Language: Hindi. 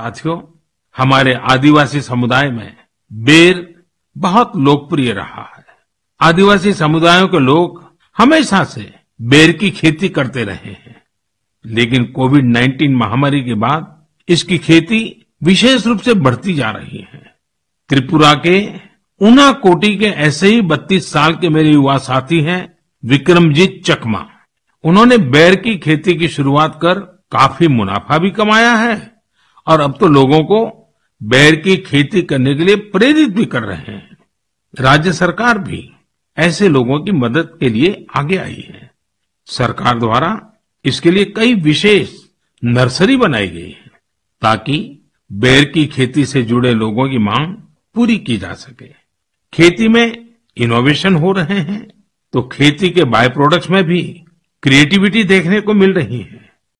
साथियो हमारे आदिवासी समुदाय में बेर बहुत लोकप्रिय रहा है आदिवासी समुदायों के लोग हमेशा से बेर की खेती करते रहे हैं लेकिन कोविड 19 महामारी के बाद इसकी खेती विशेष रूप से बढ़ती जा रही है त्रिपुरा के ऊना कोटी के ऐसे ही बत्तीस साल के मेरे युवा साथी हैं विक्रमजीत चकमा उन्होंने बेर की खेती की शुरुआत कर काफी मुनाफा भी कमाया है और अब तो लोगों को बेर की खेती करने के लिए प्रेरित भी कर रहे हैं राज्य सरकार भी ऐसे लोगों की मदद के लिए आगे आई है सरकार द्वारा इसके लिए कई विशेष नर्सरी बनाई गई है ताकि बेर की खेती से जुड़े लोगों की मांग पूरी की जा सके खेती में इनोवेशन हो रहे हैं तो खेती के बाय प्रोडक्ट्स में भी क्रिएटिविटी देखने को मिल रही है